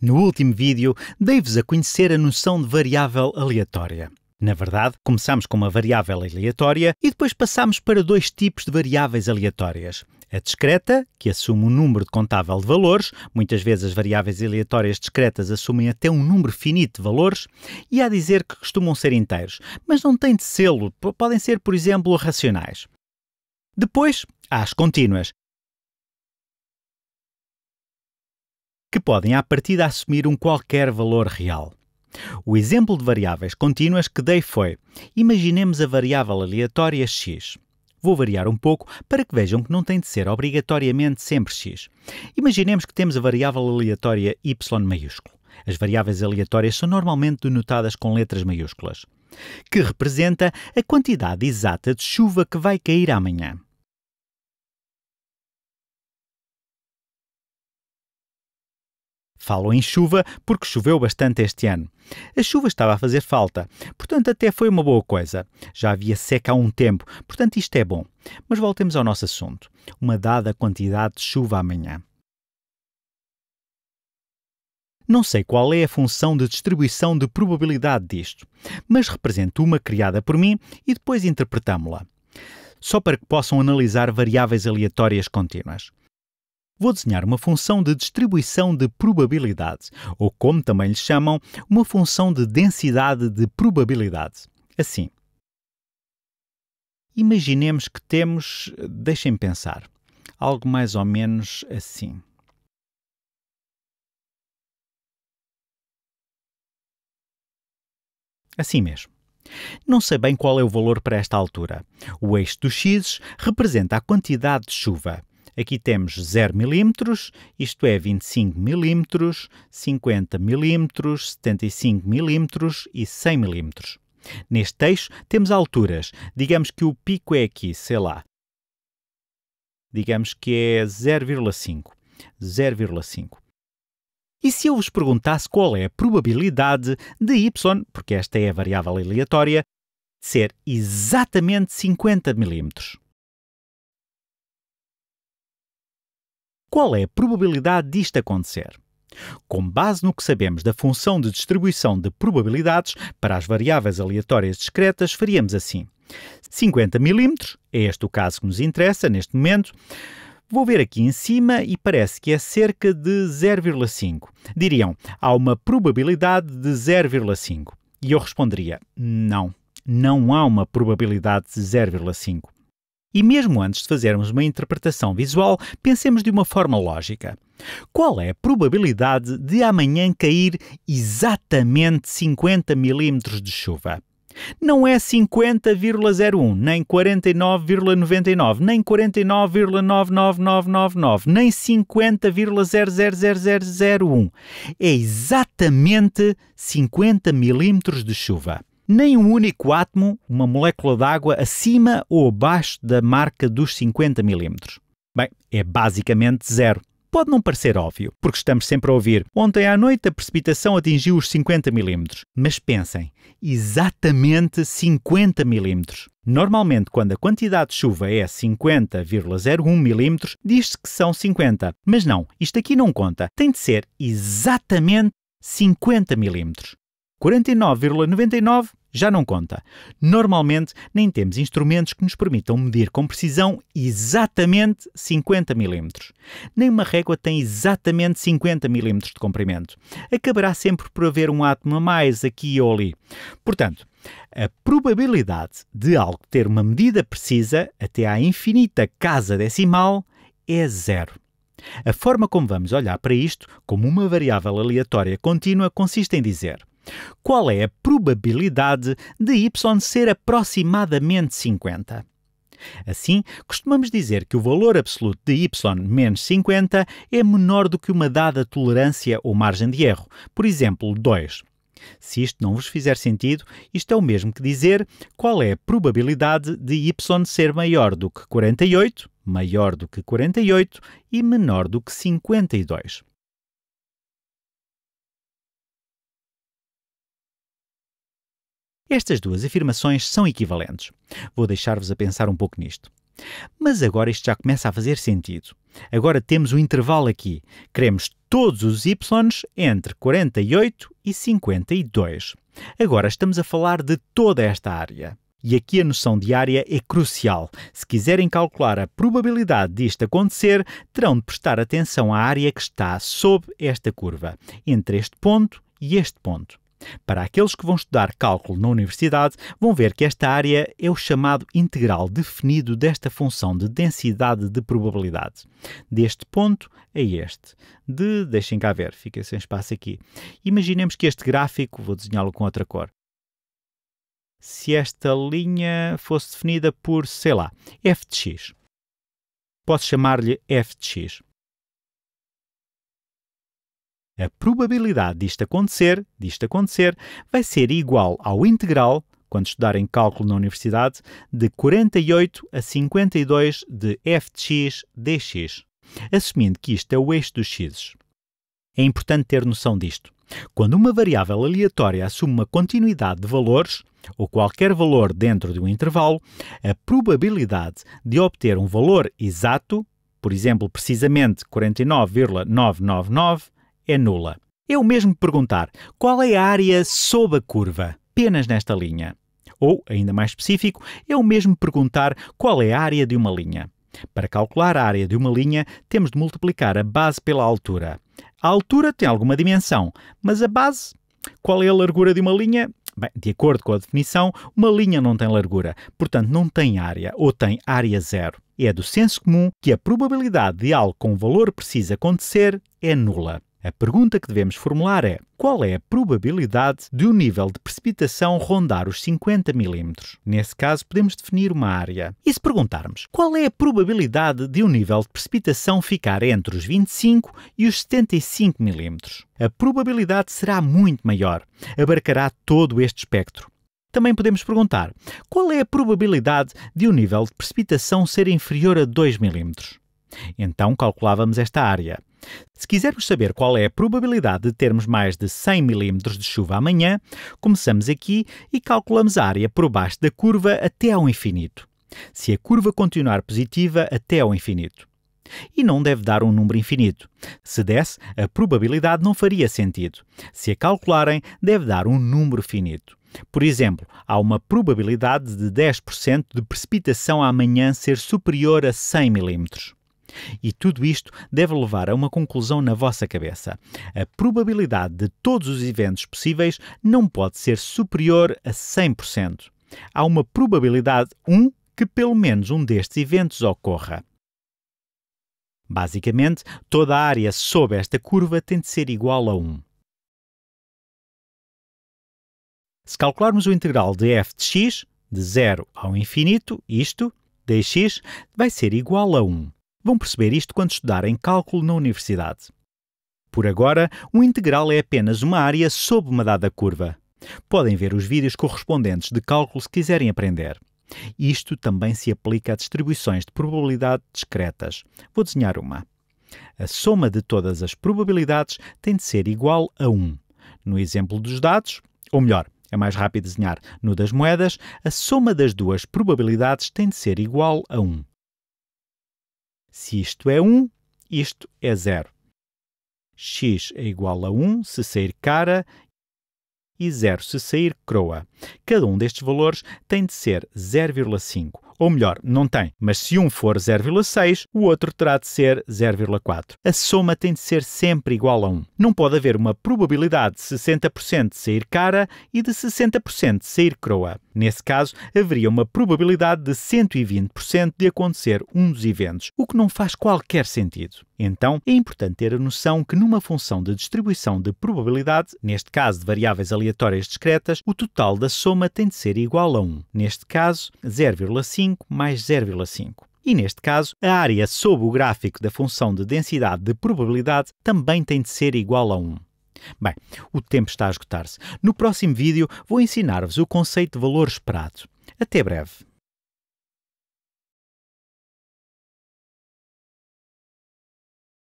No último vídeo, dei-vos a conhecer a noção de variável aleatória. Na verdade, começámos com uma variável aleatória e depois passámos para dois tipos de variáveis aleatórias. A discreta, que assume um número de contável de valores, muitas vezes as variáveis aleatórias discretas assumem até um número finito de valores, e há dizer que costumam ser inteiros, mas não têm de sê-lo, podem ser, por exemplo, racionais. Depois, há as contínuas, que podem, à partida, assumir um qualquer valor real. O exemplo de variáveis contínuas que dei foi: imaginemos a variável aleatória x. Vou variar um pouco para que vejam que não tem de ser obrigatoriamente sempre x. Imaginemos que temos a variável aleatória y maiúsculo. As variáveis aleatórias são normalmente denotadas com letras maiúsculas, que representa a quantidade exata de chuva que vai cair amanhã. Falo em chuva porque choveu bastante este ano. A chuva estava a fazer falta, portanto, até foi uma boa coisa. Já havia seca há um tempo, portanto, isto é bom. Mas voltemos ao nosso assunto: uma dada quantidade de chuva amanhã. Não sei qual é a função de distribuição de probabilidade disto, mas represento uma criada por mim e depois interpretámo-la. Só para que possam analisar variáveis aleatórias contínuas vou desenhar uma função de distribuição de probabilidades, ou como também lhe chamam, uma função de densidade de probabilidades. Assim. Imaginemos que temos, deixem pensar, algo mais ou menos assim. Assim mesmo. Não sei bem qual é o valor para esta altura. O eixo dos x representa a quantidade de chuva Aqui temos 0 mm, isto é 25 mm, 50 mm, 75 mm e 100 mm. Neste eixo temos alturas. Digamos que o pico é aqui, sei lá. Digamos que é 0,5. 0,5. E se eu vos perguntasse qual é a probabilidade de y, porque esta é a variável aleatória, ser exatamente 50 milímetros? qual é a probabilidade disto acontecer? Com base no que sabemos da função de distribuição de probabilidades para as variáveis aleatórias discretas, faríamos assim. 50 mm, é este o caso que nos interessa neste momento. Vou ver aqui em cima e parece que é cerca de 0,5. Diriam, há uma probabilidade de 0,5. E eu responderia, não, não há uma probabilidade de 0,5. E mesmo antes de fazermos uma interpretação visual, pensemos de uma forma lógica. Qual é a probabilidade de amanhã cair exatamente 50 milímetros de chuva? Não é 50,01, nem 49,99, nem 49,99999, nem 50,00001. É exatamente 50 milímetros de chuva nem um único átomo, uma molécula d'água, acima ou abaixo da marca dos 50 milímetros. Bem, é basicamente zero. Pode não parecer óbvio, porque estamos sempre a ouvir. Ontem à noite a precipitação atingiu os 50 milímetros. Mas pensem, exatamente 50 milímetros. Normalmente, quando a quantidade de chuva é 50,01 milímetros, diz-se que são 50. Mas não, isto aqui não conta. Tem de ser exatamente 50 milímetros. 49,99 já não conta. Normalmente, nem temos instrumentos que nos permitam medir com precisão exatamente 50 mm. Nem uma régua tem exatamente 50 mm de comprimento. Acabará sempre por haver um átomo a mais aqui ou ali. Portanto, a probabilidade de algo ter uma medida precisa até à infinita casa decimal é zero. A forma como vamos olhar para isto, como uma variável aleatória contínua, consiste em dizer qual é a probabilidade de y ser aproximadamente 50? Assim, costumamos dizer que o valor absoluto de y menos 50 é menor do que uma dada tolerância ou margem de erro, por exemplo, 2. Se isto não vos fizer sentido, isto é o mesmo que dizer qual é a probabilidade de y ser maior do que 48, maior do que 48 e menor do que 52. Estas duas afirmações são equivalentes. Vou deixar-vos a pensar um pouco nisto. Mas agora isto já começa a fazer sentido. Agora temos um intervalo aqui. Queremos todos os y entre 48 e 52. Agora estamos a falar de toda esta área. E aqui a noção de área é crucial. Se quiserem calcular a probabilidade disto acontecer, terão de prestar atenção à área que está sob esta curva, entre este ponto e este ponto. Para aqueles que vão estudar cálculo na universidade, vão ver que esta área é o chamado integral definido desta função de densidade de probabilidade. Deste ponto a é este. De, deixem cá ver, fica sem espaço aqui. Imaginemos que este gráfico, vou desenhá-lo com outra cor, se esta linha fosse definida por, sei lá, f de x. Posso chamar-lhe f de x a probabilidade disto acontecer, disto acontecer, vai ser igual ao integral, quando estudarem cálculo na universidade, de 48 a 52 de f de x dx, assumindo que isto é o eixo dos x. É importante ter noção disto. Quando uma variável aleatória assume uma continuidade de valores, ou qualquer valor dentro de um intervalo, a probabilidade de obter um valor exato, por exemplo, precisamente 49,999, é nula. Eu mesmo perguntar qual é a área sob a curva, apenas nesta linha. Ou, ainda mais específico, eu mesmo perguntar qual é a área de uma linha. Para calcular a área de uma linha, temos de multiplicar a base pela altura. A altura tem alguma dimensão, mas a base. Qual é a largura de uma linha? Bem, de acordo com a definição, uma linha não tem largura, portanto não tem área ou tem área zero. É do senso comum que a probabilidade de algo com valor preciso acontecer é nula. A pergunta que devemos formular é: qual é a probabilidade de o um nível de precipitação rondar os 50 mm? Nesse caso, podemos definir uma área. E se perguntarmos qual é a probabilidade de o um nível de precipitação ficar entre os 25 e os 75 mm? A probabilidade será muito maior, abarcará todo este espectro. Também podemos perguntar qual é a probabilidade de o um nível de precipitação ser inferior a 2 mm. Então calculávamos esta área. Se quisermos saber qual é a probabilidade de termos mais de 100 mm de chuva amanhã, começamos aqui e calculamos a área por baixo da curva até ao infinito. Se a curva continuar positiva até ao infinito. E não deve dar um número infinito. Se desse, a probabilidade não faria sentido. Se a calcularem, deve dar um número finito. Por exemplo, há uma probabilidade de 10% de precipitação amanhã ser superior a 100 milímetros. E tudo isto deve levar a uma conclusão na vossa cabeça. A probabilidade de todos os eventos possíveis não pode ser superior a 100%. Há uma probabilidade 1 que pelo menos um destes eventos ocorra. Basicamente, toda a área sob esta curva tem de ser igual a 1. Se calcularmos o integral de f de x, de 0 ao infinito, isto, dx, vai ser igual a 1. Vão perceber isto quando estudarem cálculo na universidade. Por agora, um integral é apenas uma área sob uma dada curva. Podem ver os vídeos correspondentes de cálculo se quiserem aprender. Isto também se aplica a distribuições de probabilidade discretas. Vou desenhar uma. A soma de todas as probabilidades tem de ser igual a 1. No exemplo dos dados, ou melhor, é mais rápido desenhar no das moedas, a soma das duas probabilidades tem de ser igual a 1. Se isto é 1, isto é 0. x é igual a 1 se sair cara e 0 se sair croa. Cada um destes valores tem de ser 0,5 ou melhor, não tem. Mas se um for 0,6, o outro terá de ser 0,4. A soma tem de ser sempre igual a 1. Não pode haver uma probabilidade de 60% de sair cara e de 60% de sair croa. Nesse caso, haveria uma probabilidade de 120% de acontecer um dos eventos, o que não faz qualquer sentido. Então, é importante ter a noção que numa função de distribuição de probabilidade, neste caso de variáveis aleatórias discretas, o total da soma tem de ser igual a 1. Neste caso, 0,5 5 mais 0,5. E neste caso, a área sob o gráfico da função de densidade de probabilidade também tem de ser igual a 1. Bem, o tempo está a esgotar-se. No próximo vídeo vou ensinar-vos o conceito de valor esperado. Até breve!